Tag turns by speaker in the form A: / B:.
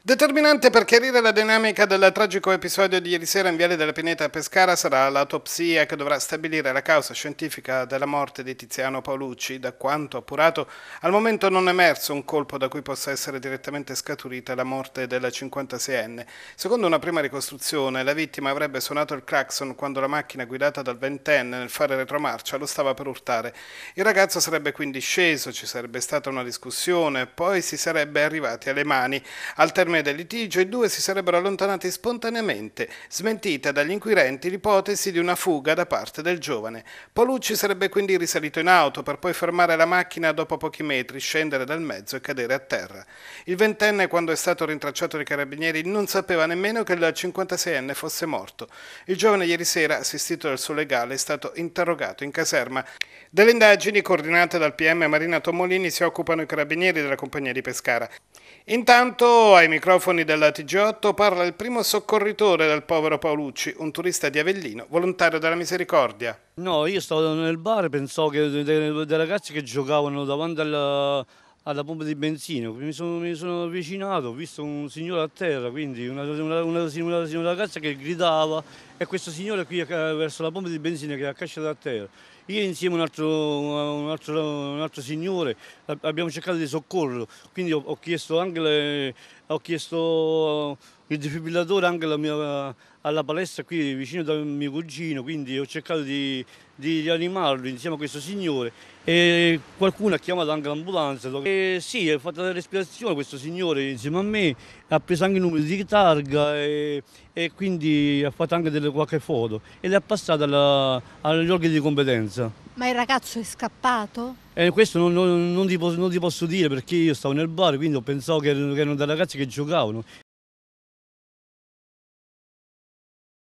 A: Determinante per chiarire la dinamica del tragico episodio di ieri sera in Viale della Pineta a Pescara sarà l'autopsia che dovrà stabilire la causa scientifica della morte di Tiziano Paolucci. Da quanto appurato, al momento non è emerso un colpo da cui possa essere direttamente scaturita la morte della 56enne. Secondo una prima ricostruzione, la vittima avrebbe suonato il clacson quando la macchina guidata dal ventenne nel fare retromarcia lo stava per urtare. Il ragazzo sarebbe quindi sceso, ci sarebbe stata una discussione, poi si sarebbe arrivati alle mani. Al termine insieme del litigio, i due si sarebbero allontanati spontaneamente, smentita dagli inquirenti l'ipotesi di una fuga da parte del giovane. Polucci sarebbe quindi risalito in auto per poi fermare la macchina dopo pochi metri, scendere dal mezzo e cadere a terra. Il ventenne, quando è stato rintracciato dai carabinieri, non sapeva nemmeno che il 56enne fosse morto. Il giovane ieri sera, assistito dal suo legale, è stato interrogato in caserma. Delle indagini coordinate dal PM Marina Tomolini si occupano i carabinieri della compagnia di Pescara. Intanto ai microfoni microfoni della TG8 parla il primo soccorritore del povero Paolucci, un turista di Avellino, volontario della misericordia.
B: No, io stavo nel bar e pensavo che dei, dei, dei ragazzi che giocavano davanti alla, alla pompa di benzina. Mi sono, mi sono, avvicinato, ho visto un signore a terra, quindi una, una, una, una ragazza che gridava e questo signore qui eh, verso la pompa di benzina che era cacciato a terra. Io insieme a un altro, un un altro signore abbiamo cercato di soccorrerlo, quindi ho, ho chiesto, anche le, ho chiesto il defibrillatore anche alla, mia, alla palestra qui vicino da mio cugino, quindi ho cercato di, di rianimarlo insieme a questo signore e qualcuno ha chiamato anche l'ambulanza. E eh, sì, ha fatto la respirazione questo signore insieme a me, ha preso anche i numeri di targa e, e quindi ha fatto anche delle, qualche foto e le ha passate agli organi di competenza mezzo.
A: Ma il ragazzo è scappato?
B: Eh, questo non, non, non, ti posso, non, ti posso, dire perché io stavo nel bar, quindi ho pensato che, che erano dei ragazzi che giocavano.